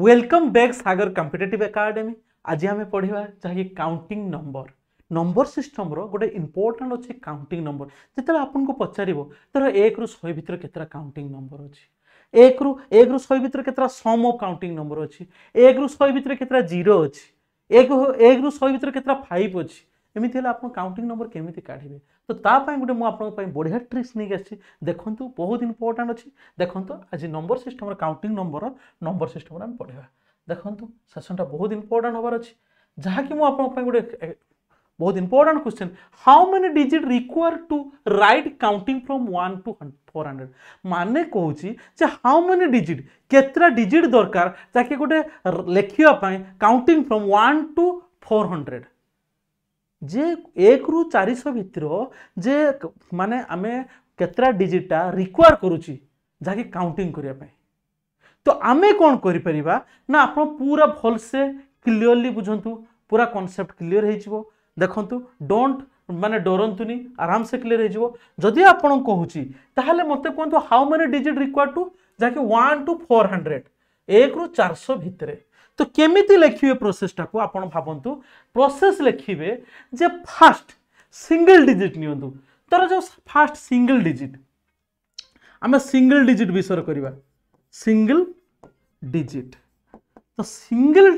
welcome back Sagar competitive academy ଆଜି ଆମେ ପଢ଼ିବା ଯାହାକି କାଉଣ୍ଟିଂ ନମ୍ବର ନମ୍ବର ସିଷ୍ଟମର ଗୋଟେ ଇମ୍ପୋର୍ଟାଣ୍ଟ ଅଛି କାଉଣ୍ଟିଂ ନମ୍ବର ଯେତେବେଳେ ଆପଣଙ୍କୁ ପଚାରିବ ଧର ଏକରୁ ଶହେ ଭିତରେ କେତେଟା କାଉଣ୍ଟିଂ ନମ୍ବର ଅଛି ଏକରୁ ଏକରୁ ଶହେ ଭିତରେ କେତେଟା ସମ୍ ଅଫ୍ କାଉଣ୍ଟିଂ ନମ୍ବର ଅଛି ଏକରୁ ଶହେ ଭିତରେ କେତେଟା ଜିରୋ ଅଛି ଏକ ଏକରୁ ଶହେ ଭିତରେ କେତେଟା ଫାଇଭ୍ ଅଛି ଏମିତି ହେଲେ ଆପଣ କାଉଣ୍ଟିଂ ନମ୍ବର କେମିତି କାଢ଼ିବେ ତ ତା ପାଇଁ ଗୋଟେ ମୁଁ ଆପଣଙ୍କ ପାଇଁ ବଢ଼ିଆ ଟ୍ରିକ୍ସ ନେଇକି ଆସିଛି ଦେଖନ୍ତୁ ବହୁତ ଇମ୍ପୋର୍ଟାଣ୍ଟ ଅଛି ଦେଖନ୍ତୁ ଆଜି ନମ୍ବର ସିଷ୍ଟମର କାଉଣ୍ଟିଂ ନମ୍ବର ନମ୍ବର ସିଷ୍ଟମରେ ଆମେ ପଢ଼ିବା ଦେଖନ୍ତୁ ସେସନଟା ବହୁତ ଇମ୍ପୋର୍ଟାଣ୍ଟ ହେବାର ଅଛି ଯାହାକି ମୁଁ ଆପଣଙ୍କ ପାଇଁ ଗୋଟେ ବହୁତ important question how many digit required to write counting from one to four hundred ମାନେ କହୁଛି ଯେ ହାଉ ମେନି ଡିଜିଟ୍ କେତେଟା ଡିଜିଟ୍ ଦରକାର ଯାହାକି ଗୋଟେ ଲେଖିବା ପାଇଁ counting from one to four hundred ଯେ ଏକରୁ ଚାରିଶହ ଭିତର ଯେ ମାନେ ଆମେ କେତେଟା ଡିଜିଟ୍ଟା ରିକ୍ୱାର୍ କରୁଛି ଯାହାକି କାଉଣ୍ଟିଂ କରିବା ପାଇଁ ତ ଆମେ କ'ଣ କରିପାରିବା ନା ଆପଣ ପୁରା ଭଲସେ କ୍ଲିଅରଲି ବୁଝନ୍ତୁ ପୁରା କନସେପ୍ଟ କ୍ଲିଅର ହେଇଯିବ ଦେଖନ୍ତୁ ଡୋଣ୍ଟ ମାନେ ଡରନ୍ତୁନି ଆରାମସେ କ୍ଲିଅର ହେଇଯିବ ଯଦି ଆପଣ କହୁଛି ତାହେଲେ ମୋତେ କୁହନ୍ତୁ how many digit required to ଯାହାକି ୱାନ୍ ଟୁ ଫୋର୍ ହଣ୍ଡ୍ରେଡ଼ ଏକରୁ ଚାରିଶହ ଭିତରେ তো କେମିତି ଲେଖିବେ ପ୍ରୋସେସ୍ଟାକୁ ଆପଣ ଭାବନ୍ତୁ ପ୍ରୋସେସ୍ ଲେଖିବେ ଯେ ଫାଷ୍ଟ ସିଙ୍ଗଲ୍ ଡିଜିଟ୍ ନିଅନ୍ତୁ ତା'ର ଯେଉଁ ଫାଷ୍ଟ ସିଙ୍ଗଲ୍ ଡିଜିଟ୍ ଆମେ ସିଙ୍ଗଲ୍ ଡିଜିଟ୍ ବିଷୟରେ କରିବା ସିଙ୍ଗଲ୍ ଡିଜିଟ୍ ତ ସିଙ୍ଗଲ୍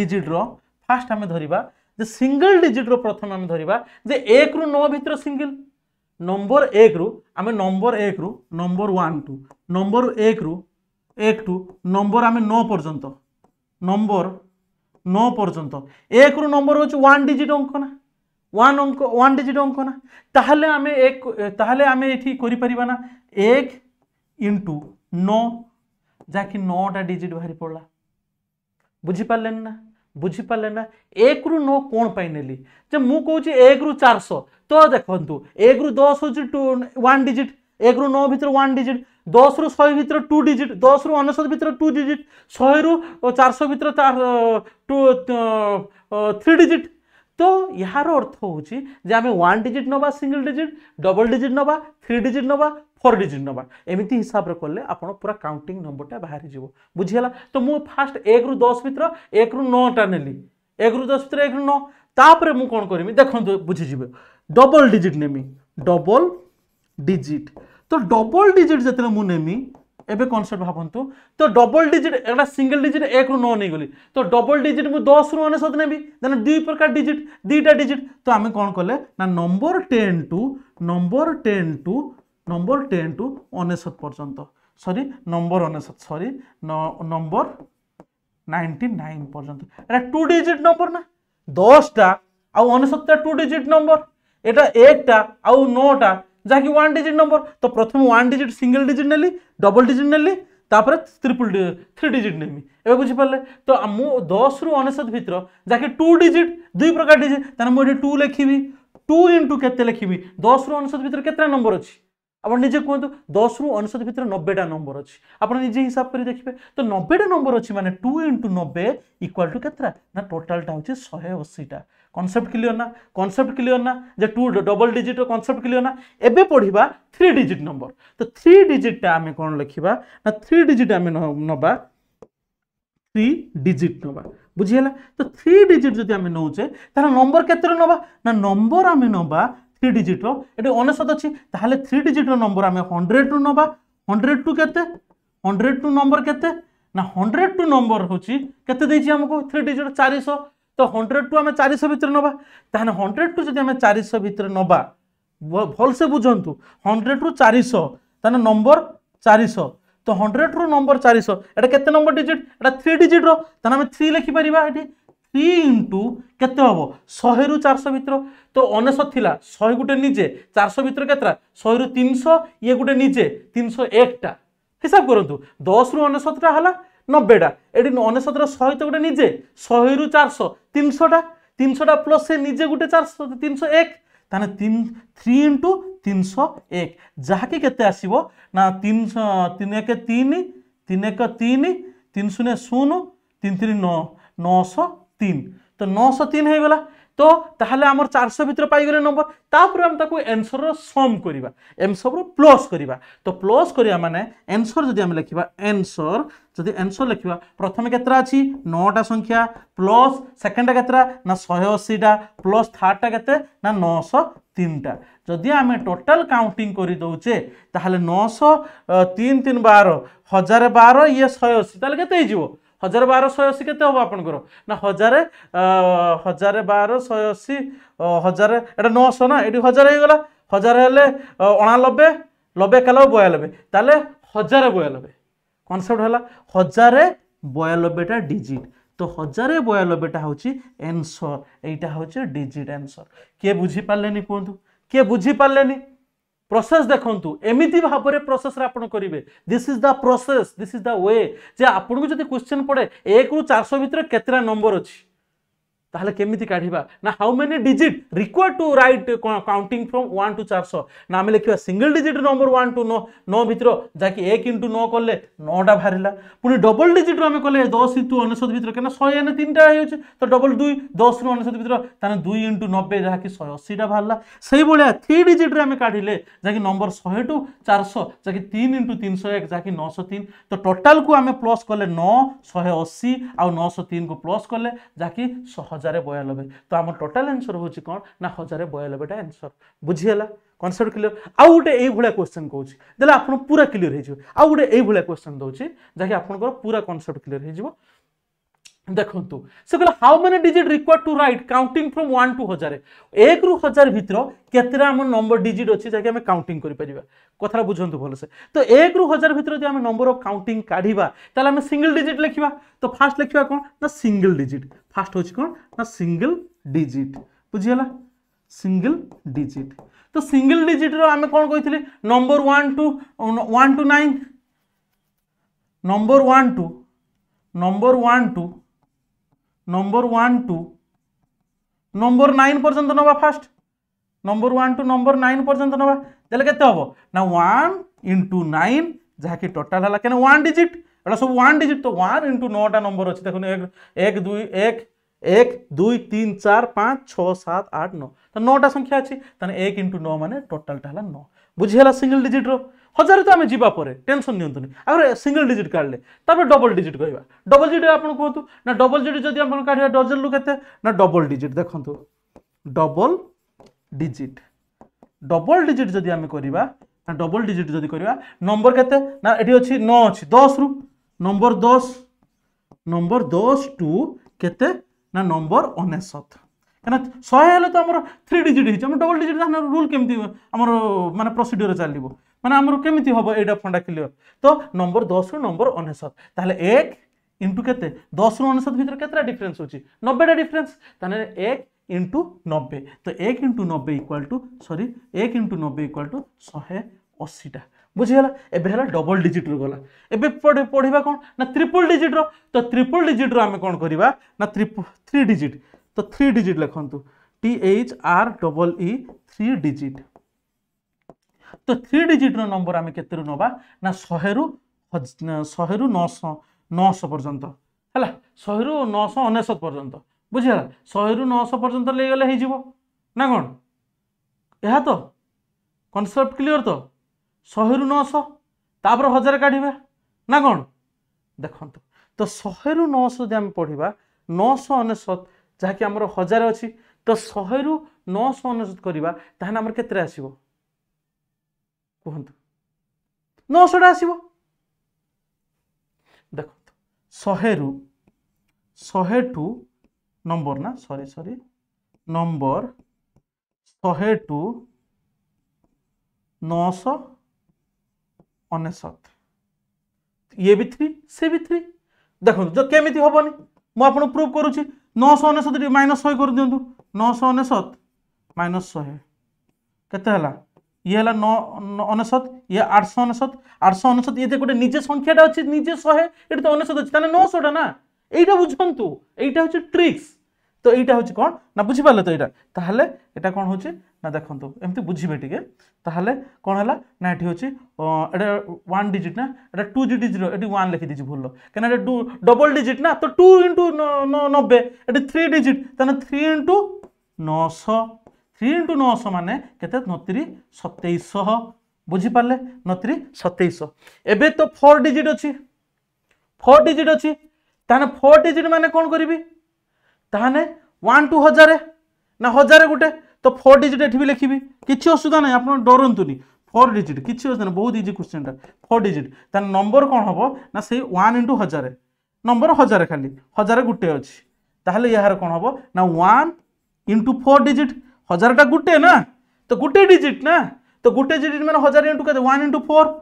ଡିଜିଟ୍ର ଫାଷ୍ଟ ଆମେ ଧରିବା ଯେ ସିଙ୍ଗଲ୍ ଡିଜିଟ୍ର ପ୍ରଥମେ ଆମେ ଧରିବା ଯେ ଏକରୁ ନଅ ଭିତରେ ସିଙ୍ଗଲ୍ ନମ୍ବର ଏକରୁ ଆମେ ନମ୍ବର ଏକରୁ ନମ୍ବର ୱାନ୍ ଟୁ ନମ୍ବର ଏକରୁ ଏକ ଟୁ ନମ୍ବର ଆମେ ନଅ ପର୍ଯ୍ୟନ୍ତ নম্বর ন পর্যন্ত একরু নম্বর হচ্ছে ওয়ান ডিজিট অঙ্ক না ওয়ান অঙ্ক ওয়ান ডিজিট অঙ্ক না তাহলে আমি এক তাহলে আমি এটি করিপারিবা না এক ইন্টু ন যাকে নটা ডিজিট বাহারি পড়লা বুঝিপারলেন না বুঝিপারলে না একরু ন কোণ পাই নেলি যে মু কৌছি একরু চারশো তো দেখন্তু একরু দশ হচ্ছে টু ওয়ান ডিজিট একরু নৌ ভিতরে ওয়ান ডিজিট দশরু শহে ভিতরে টু ডিজিট দশরু অনেশত ভিতরে টু ডিজিট শহেরু চারশো ভিতরে টু থ্রি ডিজিট তো এর অর্থ হচ্ছে যে আমি ওয়ান ডিজিট নবা সিঙ্গল ডিজিট ডবল ডিজিট নবা থ্রি ডিজিট নবা ফোর ডিজিট নবা এমিতি হিসাবে কলে আপনার পুরা কাউন্টিং নম্বরটা বাহারি যাব বুঝিগলা তো মু ফার্স্ট এক রু দশ ভিতরে এক রু নটা নেলি এক রু দশ ভিতরে এক রু ন তাপরে মু কোণ করমি দেখুন বুঝিযে ডবল ডিজিট নেমি ডবল ডিজিট ତ ଡବଲ୍ ଡିଜିଟ୍ ଯେତେବେଳେ ମୁଁ ନେମି ଏବେ କନସେପ୍ଟ ଭାବନ୍ତୁ ତ ଡବଲ୍ ଡିଜିଟ୍ ଏଇଟା ସିଙ୍ଗଲ୍ ଡିଜିଟ୍ ଏକରୁ ନଅ ନେଇଗଲି ତ ଡବଲ୍ ଡିଜିଟ୍ ମୁଁ ଦଶରୁ ଅନେଶତ ନେବି ଦେନ୍ ଦୁଇ ପ୍ରକାର ଡିଜିଟ୍ ଦୁଇଟା ଡିଜିଟ୍ ତ ଆମେ କ'ଣ କଲେ ନା number ten to number ten to number ten to ଅନେଶତ ପର୍ଯ୍ୟନ୍ତ ସରି ନମ୍ବର ଅନେଶତ ସରି ନମ୍ବର ନାଇଣ୍ଟି ନାଇନ୍ ପର୍ଯ୍ୟନ୍ତ ଏଇଟା ଟୁ ଡିଜିଟ୍ ନମ୍ବର ନା ଦଶଟା ଆଉ ଅନେଶତଟା ଟୁ ଡିଜିଟ୍ ନମ୍ବର এটা একটা আউ নটা ଯାହାକି ୱାନ୍ ଡିଜିଟ୍ ନମ୍ବର ତ ପ୍ରଥମେ ୱାନ୍ ଡିଜିଟ୍ ସିଙ୍ଗଲ ଡିଜିଟ୍ ନେଲି ଡବଲ ଡିଜିଟ୍ ନେଲି ତାପରେ ତ୍ରିପୁଲ ଥ୍ରୀ ଡିଜିଟ୍ ନେମି ଏବେ ବୁଝିପାରିଲେ ତ ମୁଁ ଦଶରୁ ଅନେଶତ ଭିତର ଯାହାକି ଟୁ ଡିଜିଟ୍ ଦୁଇ ପ୍ରକାର ଡିଜିଟ୍ ତାହେଲେ ମୁଁ ଏଠି ଟୁ ଲେଖିବି ଟୁ ଇଣ୍ଟୁ କେତେ ଲେଖିବି ଦଶରୁ ଅନେଶତ ଭିତରେ କେତେଟା ନମ୍ବର ଅଛି ଆପଣ ନିଜେ କୁହନ୍ତୁ ଦଶରୁ ଅନେଶ୍ୱତ ଭିତରେ ନବେଟା ନମ୍ବର ଅଛି ଆପଣ ନିଜେ ହିସାବ କରି ଦେଖିବେ ତ ନବେଟା ନମ୍ବର ଅଛି ମାନେ ଟୁ ଇଣ୍ଟୁ ନବେ ଇକ୍ୱାଲ୍ ଟୁ କେତେଟା ନା ଟୋଟାଲ୍ଟା ହେଉଛି ଶହେ ଅଶୀଟା କନସେପ୍ଟ କ୍ଲିଅର୍ ନା କନସେପ୍ଟ କ୍ଲିଅର୍ ନା ଯେ ଟୁ ଡବଲ୍ ଡିଜିଟ୍ର କନସେପ୍ଟ କ୍ଲିଅର୍ ନା ଏବେ ପଢ଼ିବା ଥ୍ରୀ ଡିଜିଟ୍ ନମ୍ବର ତ ଥ୍ରୀ ଡିଜିଟ୍ଟା ଆମେ କ'ଣ ଲେଖିବା ନା ଥ୍ରୀ ଡିଜିଟ୍ ଆମେ ନେବା থ্রি ডিজিট নেবা বুঝিগলা তো থ্রি ডিজিট যদি আমি নেউছে তাহলে নম্বর কেতরে নেবা না নম্বর আমি নেবা থ্রি ডিজিট্র এটি অনেশত অছি তাহলে থ্রি ডিজিট্র নম্বর আমি হন্ড্রেড টু নবা হন্ড্রেড টু কেতে হন্ড্রেড টু নম্বর কেতে না হন্ড্রেড টু নম্বর হচ্ছে কেতে দিয়েছি আমাকে থ্রি ডিজিট চারিশ তো হন্ড্রেড টু আমি চারিশ ভিতরে নবা তাহলে হন্ড্রেড টু যদি আমি চারিশ ভিতরে নবা ভালসে বুঝন্তু হন্ড্রেড রু চারিশ তাহলে নম্বর চারিশ তো হন্ড্রেড রু নম্বর চারিশ এটা কেতে নম্বর ডিজিট এটা থ্রি ডিজিট্র তাহলে আমি থ্রি লেখিপারা এটি থ্রি ইন্টু কেতে হব শহে রু চারশো ভিতর তো অনেশত লা শহে গোটে নিচে চারশো ভিতর কেতটা শহে রু তিনশো ইয়ে গোটে নিচে তিনশো একটা হিসাব করতু দশ রু অনেশতটা হল নব্বইটা এটি অনেশতর শহে তো গোটে নিজে শহে রু চারশো তিনশোটা তিনশোটা প্লস সে নিজে গোটে চারশো তিনশো এক তাহলে তিন থ্রি ইন্টু তিনশো এক যাকে কেতে আসব না তিনশো তিন এক তিন তিন এক তিন তিন শূন্য শূন্য তিন তিন নশো तीन तो नौश तीन हो गला तो ताहले आमर 400 ভিতর পাই গলে নম্বর তারপরে আমি তাকে অ্যানসার র সম করিবা এম সব র প্লাস করিবা তো প্লাস করিয়া মানে অ্যানসার যদি আমি লিখিবা অ্যানসার যদি অ্যানসার লিখিবা প্রথমে কেতরা আছে 9টা সংখ্যা প্লাস সেকেন্ডটা কেতরা না 180টা প্লাস থার্ডটা কেতে না 903টা যদি আমি টোটাল কাউন্টিং করি দউছে তাহলে 903 3 12 1012 ইয়ে 180 তাহলে কেতে হইজিবো হাজার বার শহে অশী কেতে হব আপনার না হাজার হাজার বার শহে অশী হাজার এটা নশো না এটি হাজার হয়ে গলা হাজার হলে অনানব্বে নবে একানব্বে বয়ানব্বে তাহলে হাজার বয়ানব্বে কনসেপ্ট হল হাজার বয়ানব্বেটা ডিজিট তো হাজার বয়ানব্বেটা হচ্ছে এনসর এইটা হচ্ছে ডিজিট এনসর কে বুঝিপারে কুহতু কে বুঝিপারে ପ୍ରୋସେସ୍ ଦେଖନ୍ତୁ ଏମିତି ଭାବରେ ପ୍ରୋସେସ୍ରେ ଆପଣ କରିବେ this is the process this is the way ଯେ ଆପଣଙ୍କୁ ଯଦି କ୍ୱେଶ୍ଚିନ୍ ପଡ଼େ ଏକରୁ ଚାରିଶହ ଭିତରେ କେତେଟା ନମ୍ବର ଅଛି তাহলে কিമിതി काढिबा ना how many digit required to write counting from 1 to 400 না আমি লিখিবা সিঙ্গেল ডিজিট নাম্বার 1 টু 9 ভিতর যা কি 1 * 9 করলে 9টা ভারিলা পুন ডাবল ডিজিট আমি করলে 10 සිට 99 ভিতর কেন 100 এর তিনটা আইছে তো ডাবল দুই 10 এর 99 ভিতর তারে 2 * 90 যা কি 180টা ভারিলা সেই বলিয়া থ্রি ডিজিট রে আমি काढিলে যা কি নাম্বার 100 টু 400 যা কি 3 * 301 যা কি 903 তো টোটাল কো আমি প্লাস করলে 9 180 আর 903 কো প্লাস করলে যা কি 10 ହଜାରେ ବୟାନବେ ତ ଆମ ଟୋଟାଲ୍ ଆନ୍ସର୍ ହେଉଛି କ'ଣ ନା ହଜାରେ ବୟାନବେଟା ଆନ୍ସର୍ ବୁଝିହେଲା କନସେପ୍ଟ କ୍ଲିୟର ଆଉ ଗୋଟେ ଏଇଭଳିଆ କ୍ୱେଶ୍ଚନ୍ କହୁଛି ଦେଲେ ଆପଣ ପୁରା କ୍ଲିୟର ହେଇଯିବ ଆଉ ଗୋଟେ ଏଇଭଳିଆ କ୍ୱେଶ୍ଚନ୍ ଦେଉଛି ଯାହାକି ଆପଣଙ୍କର ପୁରା କନସେପ୍ଟ କ୍ଲିୟର ହେଇଯିବ ଦେଖନ୍ତୁ ସେ କହିଲା how many digit required to write counting from one to ହଜାରେ ଏକରୁ ହଜାର ଭିତର କେତେଟା ଆମ ନମ୍ବର ଡିଜିଟ୍ ଅଛି ଯାହାକି ଆମେ କାଉଣ୍ଟିଂ କରିପାରିବା କଥାଟା ବୁଝନ୍ତୁ ଭଲସେ ତ ଏକରୁ ହଜାର ଭିତରେ ଯଦି ଆମେ ନମ୍ବର ଅଫ୍ କାଉଣ୍ଟିଂ କାଢ଼ିବା ତାହେଲେ ଆମେ ସିଙ୍ଗଲ ଡିଜିଟ୍ ଲେଖିବା ତ ଫାର୍ଷ୍ଟ ଲେଖିବା କ'ଣ ନା ସିଙ୍ଗଲ ଡିଜିଟ୍ ফার্স্ট হচ্ছে কোণ না সিঙ্গল ডিজিট বুঝিগলা সিঙ্গল ডিজিট তো সিঙ্গল ডিজিটর আমি কোণ কইলে number one to one to nine number one to number one to number one to number nine পর্যন্ত নেওয়া first number one to number nine পর্যন্ত নেওয়া তাহলে কেতে হব না ওয়ান ইন্টু নাইন যা কি টোটাল হল কেন ওয়ান ডিজিট এটা সব ওয়ান ডিজিট তো ওয়ান ইন্টু নটা নম্বর আছে দেখুন এক এক দুই এক এক দুই তিন চার পাঁচ ছ সাত আট ন তা নটা সংখ্যা আছে তাহলে এক ইন্টু ন মানে টোটালটা হল ন বুঝি হল সিঙ্গল ডিজিট্র হজারে তো আমি যা পরে টেনশন নিয়ন্তুনি আগে সিঙ্গল ডিজিট কাড়লে তারপরে ডবল ডিজিট কহবা ডবল ডিজিট আপনার কুহতু না ডবল ডিজিট যদি আপনার কাঢ়া ডজন লু কেতে না ডবল ডিজিট দেখুন ডবল ডিজিট ডবল ডিজিট যদি আমি করা না ডবল ডিজিট যদি করা নম্বর কেতে না এটি অ দশ রু ନମ୍ବର ଦଶ ନମ୍ବର ଦଶ ଟୁ କେତେ ନା ନମ୍ବର ଅନେଶତ କାହିଁକିନା ଶହେ ହେଲେ ତ ଆମର ଥ୍ରୀ ଡିଜିଟ୍ ହେଇଛି ଆମର ଡବଲ୍ ଡିଜିଟ୍ ଧାନର ରୁଲ୍ କେମିତି ଆମର ମାନେ ପ୍ରୋସିଡ଼ିଓର ଚାଲିବ ମାନେ ଆମର କେମିତି ହେବ ଏଇଟା ଫଣ୍ଡା କ୍ଲିଅର ତ ନମ୍ବର ଦଶରୁ ନମ୍ବର ଅନେଶତ ତାହେଲେ ଏକ ইন্টু কেতে দশ রু অনেশত ভিতরে কেতটা ডিফরেন্স হচ্ছে নব্বইটা ডিফরেন্স তাহলে এক ইন্টু নব্বই তো এক ইন্টু নব্বই ইকুয়াল টু সরি এক ইন্টু নব্বই ইকুয়াল টু শহে অশীটা ବୁଝିଗଲା ଏବେ ହେଲା ଡବଲ୍ ଡିଜିଟ୍ରୁ ଗଲା ଏବେ ପଢ଼ିବା କ'ଣ ନା ତ୍ରିପୁଲ୍ ଡିଜିଟ୍ର ତ ତ୍ରିପୁଲ୍ ଡିଜିଟ୍ର ଆମେ କ'ଣ କରିବା ନା ଥ୍ରୀ ଡିଜିଟ୍ ତ ଥ୍ରୀ ଡିଜିଟ୍ ଲେଖନ୍ତୁ T H R double E three digit ତ ଥ୍ରୀ ଡିଜିଟ୍ର ନମ୍ବର ଆମେ କେତେରୁ ନେବା ନା ଶହେରୁ ଶହେରୁ ନଅଶହ ନଅଶହ ପର୍ଯ୍ୟନ୍ତ ହେଲା ଶହେରୁ ନଅଶହ ଅନେଶତ ପର୍ଯ୍ୟନ୍ତ ବୁଝିଗଲା ଶହେରୁ ନଅଶହ ପର୍ଯ୍ୟନ୍ତ ନେଇଗଲେ ହେଇଯିବ ନା କ'ଣ ଏହା ତ କନସେପ୍ଟ କ୍ଲିଅର୍ ତ ଶହେରୁ ନଅଶହ ତାପରେ ହଜାରେ କାଢ଼ିବା ନା କ'ଣ ଦେଖନ୍ତୁ ତ ଶହେରୁ ନଅଶହ ଯଦି ଆମେ ପଢ଼ିବା ନଅଶହ ଅନେଶତ ଯାହାକି ଆମର ହଜାରେ ଅଛି ତ ଶହେରୁ ନଅଶହ ଅନେଶତ କରିବା ତାହେଲେ ଆମର କେତେଟା ଆସିବ କୁହନ୍ତୁ ନଅଶହଟା ଆସିବ ଦେଖନ୍ତୁ ଶହେରୁ ଶହେ ଟୁ ନମ୍ବର ନା ସରି ସରି ନମ୍ବର ଶହେ ଟୁ ନଅଶହ ଅନେଶତ ଇଏ ବି ଥ୍ରୀ ସେ ବି ଥ୍ରୀ ଦେଖନ୍ତୁ କେମିତି ହେବନି ମୁଁ ଆପଣଙ୍କୁ ପ୍ରୁଭ୍ କରୁଛି ନଅଶହ ଅନେଶତ ମାଇନସ୍ ଶହେ କରିଦିଅନ୍ତୁ ନଅଶହ ଅନେଶତ ମାଇନସ୍ ଶହେ କେତେ ହେଲା ଇଏ ହେଲା ନଅ ଅନେଶତ ଇଏ ଆଠଶହ ଅନେଶତ ଆଠଶହ ଅନେଶତ ଇଏ ଯେ ଗୋଟେ ନିଜେ ସଂଖ୍ୟାଟା ଅଛି ନିଜେ ଶହେ ଏଠି ତ ଅନେଶତ ଅଛି ତାହେଲେ ନଅଶହଟା ନା এইটা বুঝুন তো এইটা হচ্ছে ট্রিক্স তো এইটা হচ্ছে কোণ না বুঝিপারলে তো এইটা তাহলে এটা কোণ হচ্ছে না দেখন্তু এমতি বুঝিবে টিকে তাহলে কোণ হলা না এটি হচ্ছে এটা ওয়ান ডিজিট না এটা টু ডিজিট এটি ওয়ান লিখি দিয়েছি ভুল কেন এটা ডবল ডিজিট না তো টু ইন্টু নবে এটি থ্রি ডিজিট তাহলে থ্রি ইন্টু নশ থ্রি ইন্টু নশ মানে কেতে নতিরি সতেইশ বুঝিপারে নতিরি সতেইশ এবে তো ফোর ডিজিট অছি ফোর ডিজিট অছি তাহলে ফোর ডিজিট মানে কোণ করবি ତାହେଲେ ୱାନ୍ ଟୁ ହଜାରେ ନା ହଜାରେ ଗୋଟେ ତ ଫୋର୍ ଡିଜିଟ୍ ଏଠି ବି ଲେଖିବି କିଛି ଅସୁବିଧା ନାହିଁ ଆପଣ ଡରନ୍ତୁନି ଫୋର୍ ଡିଜିଟ୍ କିଛି ଅସୁବିଧା ନାହିଁ ବହୁତ ଇଜି କ୍ୱେଶ୍ଚିନ୍ଟା ଫୋର୍ ଡିଜିଟ୍ ତାହେଲେ ନମ୍ବର କ'ଣ ହେବ ନା ସେଇ ୱାନ୍ ଇଣ୍ଟୁ ହଜାରେ ନମ୍ବର ହଜାରେ ଖାଲି ହଜାରେ ଗୋଟେ ଅଛି ତାହେଲେ ଏହାର କ'ଣ ହେବ ନା ୱାନ୍ ଇଣ୍ଟୁ ଫୋର୍ ଡିଜିଟ୍ ହଜାରଟା ଗୋଟେ ନା ତ ଗୋଟେ ଡିଜିଟ୍ ନା ତ ଗୋଟେ ଡିଜିଟ୍ ମାନେ ହଜାର ଇଣ୍ଟୁ କେତେ ୱାନ୍ ଇଣ୍ଟୁ ଫୋର୍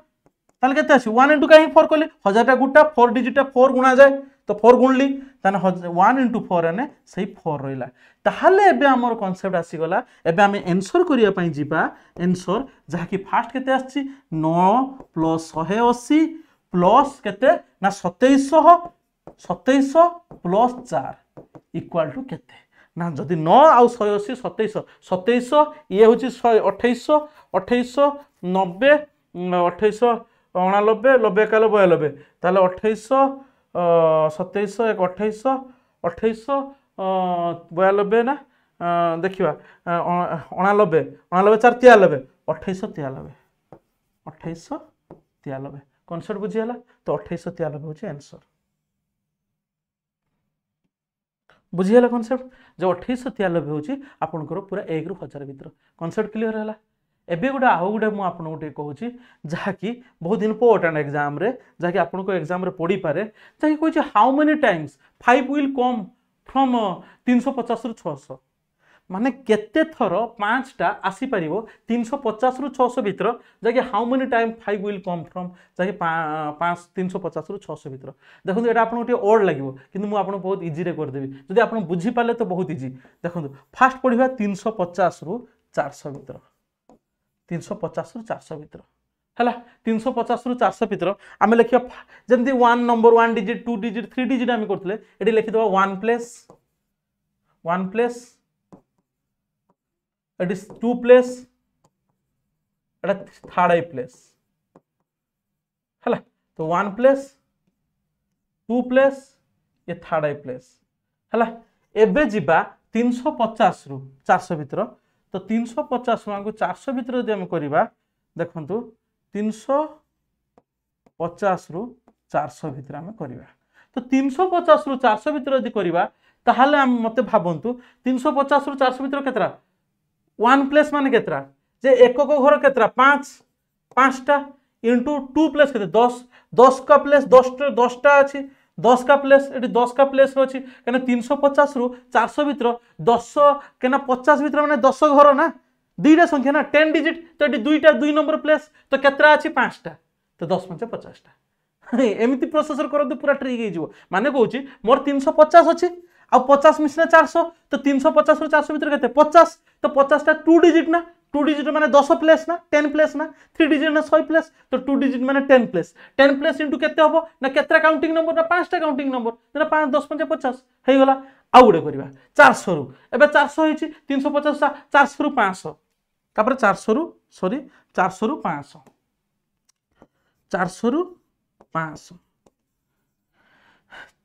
তাহলে কেতে আছে ওয়ান ইন্টু কাহিঁ ফোর কলে হাজারটা গুটা ফোর ডিজিটটা ফোর গুণা যায় তো ফোর গুণলি তাহলে ওয়ান ইন্টু ফোর এনে সেই ফোর রহলা তাহলে এবে আমার কনসেপ্ট আসিগলা এবে আমি এনসর করা যা এনসর যা কি ফার্স্ট কেতে আসছি ন প্লস শহে অশি প্লস কেতে না সতেইশহ সতেইশ প্লস চার ইকুয়াল টু কেতে না যদি ন আউ শহে অশি সতেইশ সতেইশ ইয়ে হচ্ছে শহে অঠেইশ অঠেইশ নবে অঠেইশ অনানব্বে নব্বে একানব্বই নব্বে তাহলে অঠেইশ ସତେଇଶହ ଏକ ଅଠେଇଶହ ଅଠେଇଶହ ବୟାନବେ ନା ଦେଖିବା ଅଣାନବେ ଅଣାନବେ ଚାରି ତେୟାନବେ ଅଠେଇଶହ ତେୟାନବେ ଅଠେଇଶହ ତେୟାନବେ କନସେପ୍ଟ ବୁଝିଗଲା ତ ଅଠେଇଶହ ତେୟାନବେ ହେଉଛି ଆନ୍ସର୍ ବୁଝିଗଲା କନସେପ୍ଟ ଯେ ଅଠେଇଶହ ତେୟାନବେ ହେଉଛି ଆପଣଙ୍କର ପୁରା ଏକରୁ ହଜାର ଭିତର କନସେପ୍ଟ କ୍ଲିଅର୍ ହେଲା ଏବେ ଗୋଟେ ଆଉ ଗୋଟେ ମୁଁ ଆପଣଙ୍କୁ ଟିକେ କହୁଛି ଯାହାକି ବହୁତ ଇମ୍ପୋର୍ଟାଣ୍ଟ ଏକ୍ଜାମ୍ରେ ଯାହାକି ଆପଣଙ୍କ ଏକ୍ଜାମ୍ରେ ପଡ଼ିପାରେ ଯାହାକି କହୁଛି how many times five will come from ତିନିଶହ ପଚାଶରୁ ଛଅଶହ ମାନେ କେତେ ଥର ପାଞ୍ଚଟା ଆସିପାରିବ ତିନିଶହ ପଚାଶରୁ ଛଅଶହ ଭିତର ଯାହାକି how many time five will come from ଯାହାକି ପାଞ୍ଚ ତିନିଶହ ପଚାଶରୁ ଛଅଶହ ଭିତର ଦେଖନ୍ତୁ ଏଇଟା ଆପଣଙ୍କୁ ଟିକେ ଅଡ଼୍ ଲାଗିବ କିନ୍ତୁ ମୁଁ ଆପଣଙ୍କୁ ବହୁତ ଇଜିରେ କରିଦେବି ଯଦି ଆପଣ ବୁଝିପାରିଲେ ତ ବହୁତ ଇଜି ଦେଖନ୍ତୁ ଫାର୍ଷ୍ଟ ପଢ଼ିବା ତିନିଶହ ପଚାଶରୁ ଚାରିଶହ ଭିତର তিনশো ପଚାଶରୁ ଚାରିଶହ ଭିତର ହେଲା ତିନିଶହ ପଚାଶରୁ ଚାରିଶହ ଭିତର ଆମେ ଲେଖିବା ଯେମିତି one number one digit two digit three digit ଆମେ କରୁଥିଲେ ଏଠି ଲେଖିଦେବା ୱାନ୍ ପ୍ଲେସ୍ ୱାନ୍ ପ୍ଲେସ୍ ଏଠି ଟୁ ପ୍ଲେସ୍ এটা থার্ড আই প্লেস হ্যাঁ তো ওয়ান প্লেস টু প্লেস ইয়ে থার্ড আই প্লেস হ্যাঁ এবে যা তিনশো পচাশ রু চারশো ভিতর তো তিনশো ପଚାଶ ଟଙ୍କାକୁ ଚାରିଶହ ଭିତରେ ଯଦି ଆମେ କରିବା ଦେଖନ୍ତୁ ତିନିଶହ ପଚାଶରୁ ଚାରିଶହ ଭିତରେ ଆମେ କରିବା ତ ତିନିଶହ ପଚାଶରୁ ଚାରିଶହ ଭିତରେ ଯଦି କରିବା ତାହେଲେ ଆମେ ମୋତେ ଭାବନ୍ତୁ ତିନିଶହ ପଚାଶରୁ ଚାରିଶହ ଭିତରେ କେତେଟା ୱାନ୍ ପ୍ଲେସ୍ ମାନେ କେତେଟା ଯେ ଏକକ ଘର କେତେଟା ପାଞ୍ଚ ପାଞ୍ଚଟା ଇଣ୍ଟୁ ଟୁ ପ୍ଲେସ୍ କେତେ ଦଶ ଦଶଟା ପ୍ଲେସ୍ ଦଶଟା ଦଶଟା ଅଛି দশ কা প্লেস এটি দশ কা প্লেস অছি কেন তিনশো পচাশ রু চারশো ভিতর দশ কেন পচাশ ভিতর মানে দশ ঘর না দুইটা সংখ্যা না টেন ডিজিট তো এটি দুইটা দুই নম্বর প্লেস তো কেতটা আছে পাঁচটা তো দশ পাঁচ পচাশটা এমিতি প্রসেসর করতে পুরা ট্রিক হয়ে মানে কৌছি মোর তিনশো পচাশ অছি আউ পচাশ মিশিলে চারশো তো তিনশো পচাশ রু চারশো ভিতরে কেতে পচাশ তো পচাশটা টু ডিজিট না টু ডিজিট মানে দশ প্লেস না টেন প্লেস না থ্রি ডিজিট না শহে প্লেস তো টু ডিজিট মানে ten place ten place into কেতে হব না কেতটা কাউন্টিং নম্বর না পাঁচটা কাউন্টিং নম্বর না পাঁচ দশ পঞ্চা পচাশ হয়েগলা আউ গোটে করা চারশরু এবার চারশো হয়েছে তিনশো পচাশ চারশরু পাঁচশো তারপরে চারশরু সরি চারশরু পাঁচশো চারশরু পাঁচশো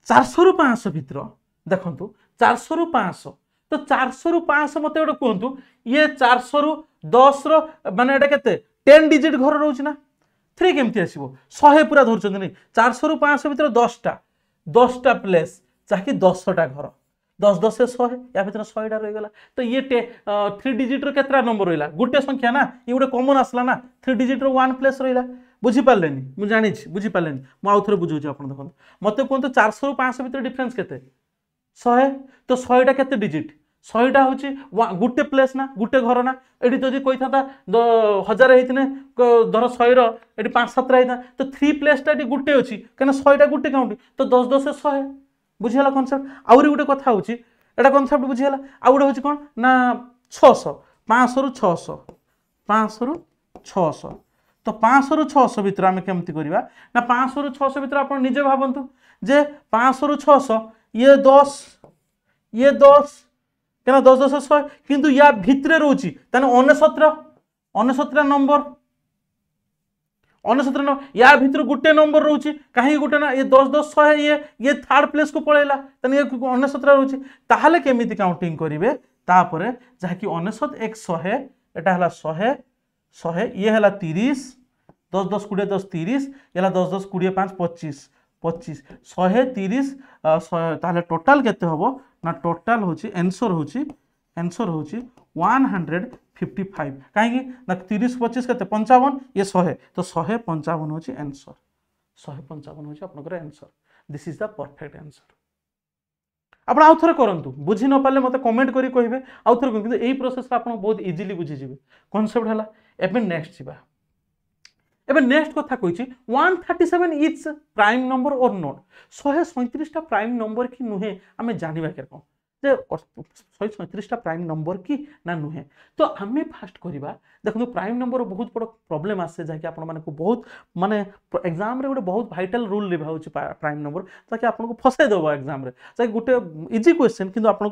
চারশরু পাঁচশো ভিতর দেখুন চারশরু পাঁচশো তো চারশরু পাঁচশো মতো গোটে কুহতু ইয়ে চারশরু দশর মানে এটা কেতে টেন ডিজিট ঘর রয়েছে না থ্রি কেমতি আসব শহে পুরা ধরছেন না চারশো রু পাঁচশো ভিতরে দশটা দশটা প্লেস যাকি দশটা ঘর দশ দশে শহে ইয়া ভিতরে শহেটা রয়েগলা তো ইয়ে থ্রি ডিজিটর কেতটা নম্বর রইলা গোটে সংখ্যা না ইয়ে গোটে কমন আসলা না থ্রি ডিজিটর ওয়ান প্লেস রইলা বুঝিপারেনি মু জাঁছি বুঝিপারেনি মু আউথরে বুঝাউছি আপনার দেখুন মতো কুহতু চারশো রু পাঁচশো ভিতরে ডিফরেন্স কেতে শহে তো শহেটা কেতে ডিজিট ଶହେଟା ହେଉଛି ଗୋଟେ ପ୍ଲେସ୍ ନା ଗୋଟେ ଘର ନା ଏଠି ଯଦି କହିଥାନ୍ତା ହଜାର ହେଇଥିଲେ ଧର ଶହେର ଏଠି ପାଞ୍ଚ ସାତଟା ହେଇଥାନ୍ତା ତ ଥ୍ରୀ ପ୍ଲେସ୍ଟା ଏଠି ଗୋଟେ ଅଛି କାହିଁକିନା ଶହେଟା ଗୋଟେ କାଉଣ୍ଟି ତ ଦଶ ଦଶ ଶହେ ବୁଝିହେଲା କନସେପ୍ଟ ଆହୁରି ଗୋଟେ କଥା ହେଉଛି ଏଇଟା କନସେପ୍ଟ ବୁଝିହେଲା ଆଉ ଗୋଟେ ହେଉଛି କ'ଣ ନା ଛଅଶହ ପାଞ୍ଚଶହରୁ ଛଅଶହ ପାଞ୍ଚଶହରୁ ଛଅଶହ ତ ପାଞ୍ଚଶହରୁ ଛଅଶହ ଭିତରେ ଆମେ କେମିତି କରିବା ନା ପାଞ୍ଚଶହରୁ ଛଅଶହ ଭିତରେ ଆପଣ ନିଜେ ଭାବନ୍ତୁ ଯେ ପାଞ୍ଚଶହରୁ ଛଅଶହ ଇଏ ଦଶ ଇଏ ଦଶ কেন দশ দশ ছয় কিন্তু ইয়া ভিতরে রয়েছে তাহলে অনেসতের অনেসতের নম্বর অনেসতের নম্বর ইয়া ভিতরে গোটে নম্বর রয়েছে কাহি গোটে না ইয়ে দশ দশ ছয় ইয়ে ইয়ে থার্ড প্লেসকু পলাইলা তাহলে ইয়ে অনেসতের রয়েছে তাহলে কেমিতি কাউন্টিং করবে তাপরে যা কি অনেসত এক শহে এটা হল শহে শহে ইয়ে হল তিরিশ দশ দশ কোড়িয়ে দশ তিরিশ এলা দশ দশ কোড়িয়ে পাঁচ পঁচিশ পঁচিশ শহে তিরিশ তাহলে টোটাল কেতে হব না টোটাল হচ্ছে এনসর হচ্ছে এনসর হচ্ছে ওয়ান হন্ড্রেড ফিফটি ফাইভ কাହିଁକି ନା ତିରିଶ ପଚିଶ କେତେ ପଞ୍ଚାବନ ଇଏ ଶହେ ତ ଶହେ ପଞ୍ଚାବନ ହେଉଛି ଆନ୍ସର୍ ଶହେ ପଞ୍ଚାବନ ହେଉଛି ଆପଣଙ୍କର answer this is the perfect answer ଆପଣ ଆଉ ଥରେ କରନ୍ତୁ ବୁଝି ନ ପାରିଲେ ମୋତେ କମେଣ୍ଟ କରି କହିବେ ଆଉ ଥରେ କିନ୍ତୁ ଏଇ ପ୍ରୋସେସ୍ରେ ଆପଣ ବହୁତ ଇଜିଲି ବୁଝିଯିବେ କନସେପ୍ଟ ହେଲା ଏବେ ନେକ୍ସଟ ଯିବା এবার নেক্সট কথা কইছি one thirty seven is prime number or not শহে সৈঁত্রিশটা প্রাইম নম্বর কি নুহে আমি জানিবা কিরকম যে শহে সৈঁত্রিশটা প্রাইম নম্বর কি না নুহে তো আমি ফার্স্ট করিবা দেখুন প্রাইম নম্বর বহুত বড় প্রোবলেম আসে যাকি আপনার বহুত মানে এক্সামে গোটে বহুত ভাইটাল রুল নিভাউছি প্রাইম নম্বর যাকি আপনার ফসাই দেব এক্সামে যাকি গোটে ইজি কোশ্চেন কিন্তু আপনার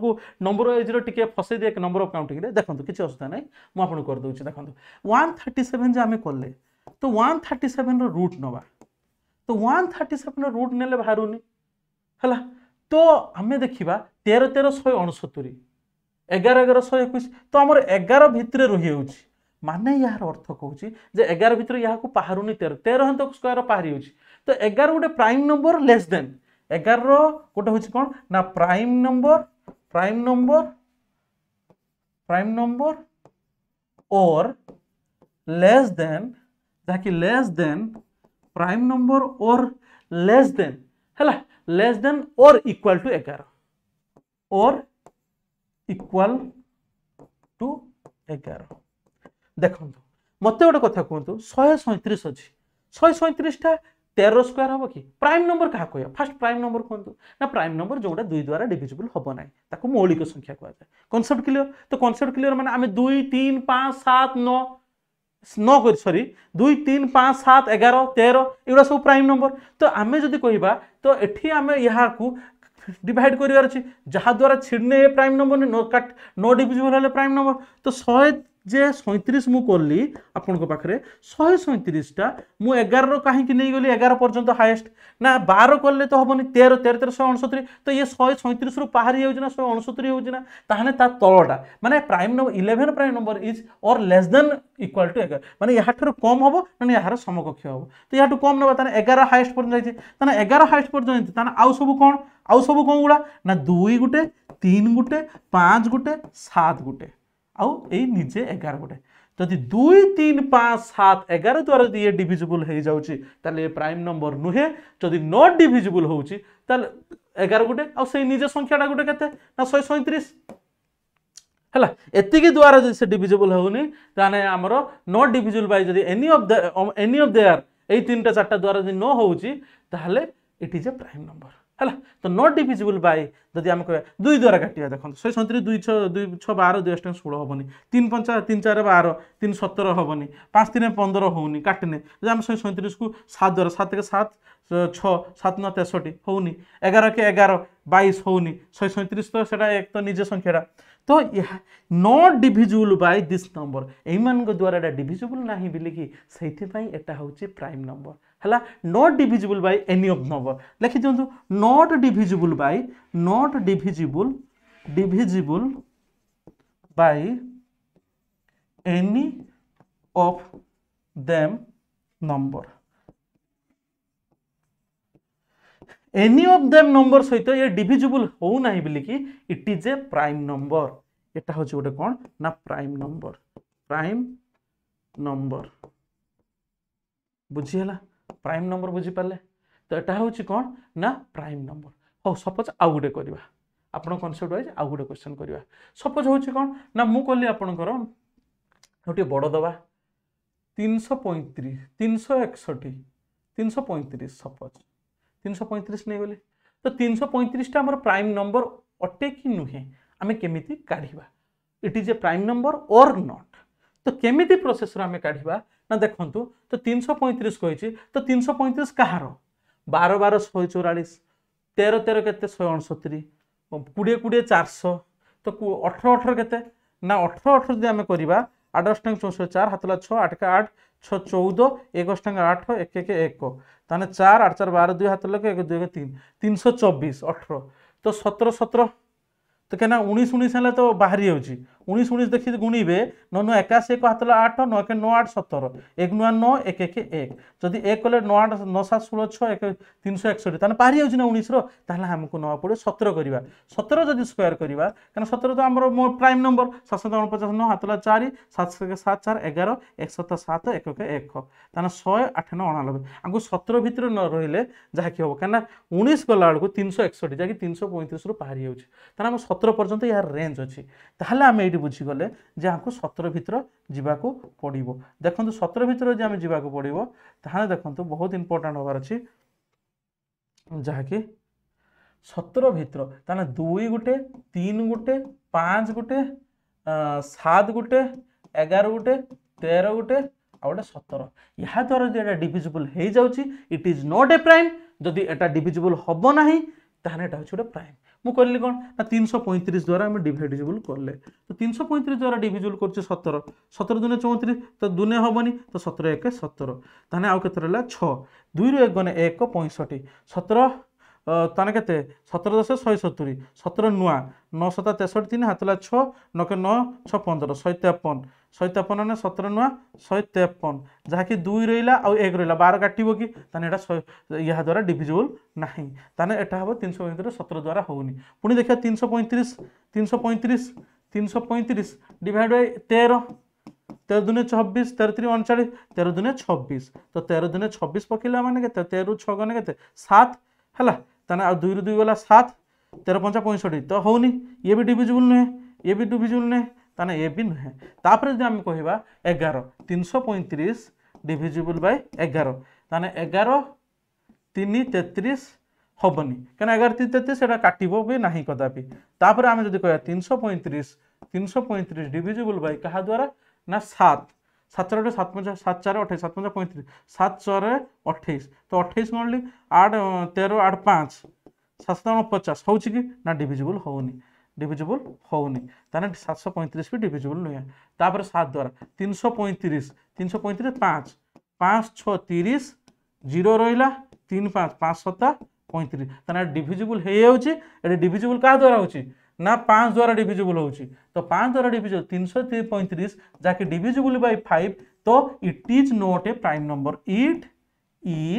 নম্বর ওয়াইজর টিকি ফসাই দিয়ে নম্বর অফ কাউন্টিংরে দেখুন কিছু অসুবিধা নাই মু আপনার করেদেছি দেখুন ওয়ান থার্টি সেভেন যে আমি কলে ତ ୱାନ୍ ଥାର୍ଟି ସେଭେନ୍ର ରୁଟ୍ ନେବା ତ ୱାନ୍ ଥାର୍ଟି ସେଭେନ୍ର ରୁଟ୍ ନେଲେ ବାହାରୁନି ହେଲା ତ ଆମେ ଦେଖିବା ତେର ତେର ଶହେ ଅଣସତୁରି ଏଗାର ଏଗାର ଶହେ ଏକୋଇଶ ତ ଆମର ଏଗାର ଭିତରେ ରହିଯାଉଛି ମାନେ ଏହାର ଅର୍ଥ କହୁଛି ଯେ ଏଗାର ଭିତରେ ଏହାକୁ ପାହାରୁନି ତେର ତେର ହେନ୍ତା ସ୍କୋୟାର ପାହାରି ହେଉଛି ତ ଏଗାର ଗୋଟେ ପ୍ରାଇମ୍ ନମ୍ବର ଲେସ୍ ଦେନ୍ ଏଗାରର ଗୋଟେ ହେଉଛି କ'ଣ ନା prime number prime number prime number or less than जहाँकि लेस देन प्राइम नंबर और लेस देन है लेस देन और इक्वल टू एगार और इक्वल टू एगार देख मत गोटे कथा कहतु शहे सैंतीस अच्छी शहे सैंतीसटा तेरह स्क्वयर हम कि प्राइम नंबर क्या कह फास्ट प्राइम नंबर कहतु ना प्राइम नंबर जो दुई द्वारा डिजिबल हम ना मौलिक संख्या कहुए कनसेप्ट क्लीयर तो कनसेप्ट क्लीयर मैंने आम दुई तीन पाँच सात नौ ন করে সরি দুই তিন পাঁচ সাত এগারো তের এগুলা সব প্রাইম নম্বর তো আমি যদি কহবা তো এটি আমি ইয়াকু ডিভাইড করিবার আছে যাহাদ্বারা ছিড়নে প্রাইম নম্বর নো কাট নো ডিভিজিবল হলে প্রাইম নম্বর তো শহে যে ସଇଁତିରିଶ ମୁଁ କଲି ଆପଣଙ୍କ ପାଖରେ ଶହେ ସଇଁତିରିଶଟା ମୁଁ ଏଗାରର କାହିଁକି ନେଇଗଲି ଏଗାର ପର୍ଯ୍ୟନ୍ତ ହାଏଷ୍ଟ ନା ବାର କଲେ ତ ହେବନି ତେର ତେର ତେର ଶହେ ଅଣସତୁରି ତ ଇଏ ଶହେ ସଇଁତିରିଶରୁ ପାହାରି ହେଉଛି ନା ଶହେ ଅଣସତୁରି ହେଉଛି ନା ତାହେଲେ ତା ତଳଟା ମାନେ prime number eleven prime number is or less than equal to ଏଗାର ମାନେ ଏହାଠାରୁ କମ୍ ହେବ ମାନେ ଏହାର ସମକକ୍ଷ ହେବ ତ ଏହାଠୁ କମ୍ ନେବା ତାହେଲେ ଏଗାର ହାଏଷ୍ଟ ପର୍ଯ୍ୟନ୍ତ ଯାଇଛି ତାହେଲେ ଏଗାର ହାଏଷ୍ଟ ପର୍ଯ୍ୟନ୍ତ ଯାଇଛି ତାହେଲେ ଆଉ ସବୁ କ'ଣ ଆଉ ସବୁ କ'ଣ ଗୁଡ଼ା ନା ଦୁଇ ଗୋଟେ ତିନି ଗୋଟେ ପାଞ୍ଚ ଗୋଟେ ସାତ ଗୋଟେ ଆଉ ଏଇ ନିଜେ ଏଗାର ଗୋଟେ ଯଦି ଦୁଇ ତିନି ପାଞ୍ଚ ସାତ ଏଗାର ଦ୍ୱାରା ଯଦି ଇଏ ଡିଭିଜିବୁଲ୍ ହେଇଯାଉଛି ତାହେଲେ ଏ ପ୍ରାଇମ୍ ନମ୍ବର ନୁହେଁ ଯଦି ନ ଡିଭିଜିବୁଲ୍ ହେଉଛି ତାହେଲେ ଏଗାର ଗୋଟେ ଆଉ ସେଇ ନିଜ ସଂଖ୍ୟାଟା ଗୋଟେ କେତେ ନା ଶହେ ସଇଁତିରିଶ ହେଲା ଏତିକି ଦ୍ୱାରା ଯଦି ସେ ଡିଭିଜିବୁଲ୍ ହେଉନି ତାହେଲେ ଆମର ନ ଡିଭିଜିବୁଲ୍ ବାଇ ଯଦି any of the any of their ଏଇ ତିନିଟା ଚାରିଟା ଦ୍ୱାରା ଯଦି ନ ହେଉଛି ତାହେଲେ it is a prime number ହେଲା ତ ନଟ୍ ଡିଭିଜିବୁଲ୍ ବାଇ ଯଦି ଆମେ କହିବା ଦୁଇ ଦ୍ୱାରା କାଟିବା ଦେଖନ୍ତୁ ଶହେ ସଇଁତିରିଶ ଦୁଇ ଛଅ ଦୁଇ ଛଅ ବାର ଦୁଇ ଅଷ୍ଟମ ଷୋହଳ ହେବନି ତିନି ପଞ୍ଚା ତିନି ଚାରି ବାର ତିନି ସତର ହେବନି ପାଞ୍ଚ ତିନି ପନ୍ଦର ହେଉନି କାଟିନେ ଯଦି ଆମେ ଶହେ ସଇଁତିରିଶକୁ ସାତ ଦ୍ୱାରା ସାତ ଏକ ସାତ ଛଅ ସାତ ନଅ ତେଷଠି ହେଉନି ଏଗାର କି ଏଗାର ବାଇଶ ହେଉନି ଶହେ ସଇଁତିରିଶ ତ ସେଇଟା ଏକ ତ ନିଜ ସଂଖ୍ୟାଟା ତ ଏହା not divisible by this number ଏଇମାନଙ୍କ ଦ୍ୱାରା ଏଇଟା ଡିଭିଜିବୁଲ୍ ନାହିଁ ବୋଲିକି ସେଇଥିପାଇଁ ଏଇଟା ହେଉଛି ପ୍ରାଇମ୍ ନମ୍ବର ହେଲା not divisible by any of number ଲେଖି ଦିଅନ୍ତୁ not divisible by not divisible divisible by any of them number any of them number ସହିତ ଏ ଡିଭିଜିବୁଲ୍ ହେଉନାହିଁ ବୋଲିକି it is a prime number ଏଟା ହେଉଛି ଗୋଟେ କ'ଣ ନା ପ୍ରାଇମ୍ ନମ୍ବର ପ୍ରାଇମ୍ ନମ୍ବର ବୁଝିହେଲା ପ୍ରାଇମ୍ ନମ୍ବର ବୁଝିପାରିଲେ ତ ଏଟା ହେଉଛି କ'ଣ ନା ପ୍ରାଇମ୍ ନମ୍ବର ହଉ ସପୋଜ୍ ଆଉ ଗୋଟେ କରିବା ଆପଣ କନସେପ୍ଟ ୱାଇଜ୍ ଆଉ ଗୋଟେ କ୍ୱେଶ୍ଚନ୍ କରିବା ସପୋଜ୍ ହେଉଛି କ'ଣ ନା ମୁଁ କହିଲି ଆପଣଙ୍କର ଆଉ ଟିକେ ବଡ଼ ଦେବା ତିନିଶହ ପଇଁତିରିଶ ତିନିଶହ ଏକଷଠି ତିନିଶହ ପଇଁତିରିଶ ସପୋଜ୍ ତିନିଶହ ପଇଁତିରିଶ ନେଇଗଲି ତ ତିନିଶହ ପଇଁତିରିଶଟା ଆମର ପ୍ରାଇମ୍ ନମ୍ବର ଅଟେ କି ନୁହେଁ ଆମେ କେମିତି କାଢ଼ିବା it is a prime number or not ତ କେମିତି ପ୍ରୋସେସ୍ରେ ଆମେ କାଢ଼ିବା না দেখন্তু তো তিনশো পঁয়ত্রিশ কইছি তো তিনশো পঁয়ত্রিশ কাহার বার বার শহে চৌরাশ তের তের কেতে শহে অনসত্তরি কোড়িয়ে কোড়িয়ে চারশো তো অঠর অঠর কেতে না অঠর অঠর যদি আমি করা আঠাশ টাকা চৌষট্টি চার হাতলা ছ আটকা আট ছ চৌদ একুশ টাকা আঠ এক এক এক তাহলে চার আট চার বার দুই হাত লোক এক দুই তিন তিনশো চব্বিশ অঠর তো সতেরো সতেরো তো কেন উনিশ উনিশ হলে তো বাহারি যাচ্ছি উনিশ উনিশ দেখি গুণিবে ন ন একাশি এক হাত আট ন নয়কে ন আট সতের এক নয় ন এক এক এক যদি এক কলে ন আট ন সাত ষোলো ছ এক তিনশো একষট্টি তাহলে পারি যাচ্ছে না উনিশর তাহলে আমি নেওয়া পড়ে সতের করা সতের যদি স্কোয়ার করা কেন সতের তো আমার মো প্রাইম নম্বর সাতশত অনপচাশ ন হাত চারি সাত সাত চার এগারো এক সত সাত এককে এক তাহলে শহে আঠ ন অনানবে আমি সতের ভিতরে ন রহলে যা কি হব কেন উনিশ গলা বেড়ে তিনশো একষট্টি যা কি তিনশো পঁয়ত্রিশ পাহি পারি যাচ্ছে তাহলে আমার সতের পর্যন্ত ইয়ার রেঞ্জ অছি তাহলে আমি এইটি ଏଇଠି ବୁଝିଗଲେ ଯେ ଆମକୁ ସତର ଭିତର ଯିବାକୁ ପଡ଼ିବ ଦେଖନ୍ତୁ ସତର ଭିତର ଯଦି ଆମେ ଯିବାକୁ ପଡ଼ିବ ତାହେଲେ ଦେଖନ୍ତୁ ବହୁତ ଇମ୍ପୋର୍ଟାଣ୍ଟ ହେବାର ଅଛି ଯାହାକି ସତର ଭିତର ତାହେଲେ ଦୁଇ ଗୋଟେ ତିନି ଗୋଟେ ପାଞ୍ଚ ଗୋଟେ ସାତ ଗୋଟେ ଏଗାର ଗୋଟେ ତେର ଗୋଟେ ଆଉ ଗୋଟେ ସତର ଏହାଦ୍ୱାରା ଯଦି ଏଇଟା ଡିଭିଜିବୁଲ୍ ହେଇଯାଉଛି it is not a prime ଯଦି ଏଇଟା ଡିଭିଜିବୁଲ୍ ହେବ ନାହିଁ ତାହେଲେ ଏଇଟା ହେଉଛି ଗୋଟେ ପ୍ରାଇମ୍ ମୁଁ କହିଲି କ'ଣ ନା ତିନିଶହ ପଇଁତିରିଶ ଦ୍ୱାରା ଆମେ ଡିଭାଇଡିଜିବୁଲ୍ କଲେ ତ ତିନିଶହ ପଇଁତିରିଶ ଦ୍ୱାରା ଡିଭିଜିବୁଲ୍ କରୁଛେ ସତର ସତର ଦୁନିଆ ଚଉତିରିଶ ତ ଦୁନିଆ ହେବନି ତ ସତର ଏକ ସତର ତାହେଲେ ଆଉ କେତେ ରହିଲା ଛଅ ଦୁଇରୁ ଏକ ଗନେ ଏକ ପଞ୍ଚଷଠି ସତର ତାନେ କେତେ ସତର ଦଶ ଶହେ ସତୁରି ସତର ନୂଆ ନଅ ଶତା ତେଷଠି ତିନି ହାତଲା ଛଅ ନକେ ନଅ ଛଅ ପନ୍ଦର ଶହେ ତେପନ ଶହେ ତେପନ ମାନେ ସତର ନୂଆ ଶହେ ତେପନ ଯାହାକି ଦୁଇ ରହିଲା ଆଉ ଏକ ରହିଲା ବାର କାଟିବ କି ତାହେଲେ ଏଇଟା ଏହା ଦ୍ୱାରା ଡିଭିଜିବୁଲ୍ ନାହିଁ ତାହେଲେ ଏଇଟା ହେବ ତିନିଶହ ପଇଁତିରିଶ ସତର ଦ୍ୱାରା ହେଉନି ପୁଣି ଦେଖିବା ତିନିଶହ ପଇଁତିରିଶ ତିନିଶହ ପଇଁତିରିଶ ତିନିଶହ ପଇଁତିରିଶ ଡିଭାଇଡ଼ ବାଇ ତେର তেরো দুনে চব্বিশ তেরো তিন অনচাশ তেরো দুনে চব্বিশ তো তেরো দুনে চব্বিশ পকাইলে মানে কেতে তেরো ছ গনে কেতে সাত হ্যাঁ ତାହେଲେ ଆଉ ଦୁଇରୁ ଦୁଇ ଗଲା ସାତ ତେର ପଞ୍ଚା ପଞ୍ଚଷଠି ତ ହେଉନି ଇଏ ବି ଡିଭିଜିବୁଲ୍ ନୁହେଁ ଇଏ ବି ଡିଭିଜିବୁଲ୍ ନୁହେଁ ତାହେଲେ ଏ ବି ନୁହେଁ ତାପରେ ଯଦି ଆମେ କହିବା ଏଗାର ତିନିଶହ ପଇଁତିରିଶ ଡିଭିଜିବୁଲ୍ ବାଇ ଏଗାର ତାହେଲେ ଏଗାର ତିନି ତେତିଶ ହେବନି କାରଣ ଏଗାର ତିନି ତେତିଶ ସେଇଟା କାଟିବ ବି ନାହିଁ କଦାପି ତାପରେ ଆମେ ଯଦି କହିବା ତିନିଶହ ପଇଁତିରିଶ ତିନିଶହ ପଇଁତିରିଶ ଡିଭିଜିବୁଲ୍ ବାଇ କାହା ଦ୍ୱାରା ନା ସାତ সাত চার আটে সাত পঞ্চাশ সাত চারে অঠাইশ সাত পঞ্চাশ পঁয়ত্রিশ সাত চারে অঠাইশ তো অঠাইশ গণলি আট তেরো আট পাঁচ সাতশো পচাশ হচ্ছে কি না ডিভিজিবল হওনি ডিভিজিবল হওনি তাহলে সাতশো পঁয়ত্রিশ বি ডিভিজিবল নুহে তাপরে সাত দ্বারা তিনশো পঁয়ত্রিশ তিনশো পঁয়ত্রিশ পাঁচ পাঁচ ছ তিরিশ জিরো রহিলা তিন পাঁচ পাঁচ সতা পঁয়ত্রিশ তাহলে ডিভিজিবল হয়ে যাচ্ছে এটা ডিভিজিবল কাহা দ্বারা হচ্ছে ना पाँच द्वारा डिजिबुल हो तो पाँच द्वारा डिजिबल तीन सौ पैंतीस जहाँकि डिजिबुल बै फाइव तो it is not a prime number it is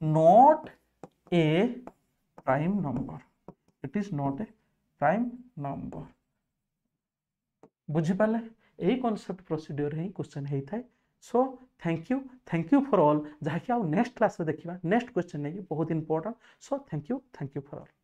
not a prime number it is not a prime number बुझिपाले यही कनसेप्ट प्रोसीडियर हम क्वेश्चन होता है so thank you thank you for all जहाँकि next class में देखा next question नहीं बहुत important so thank you thank you for all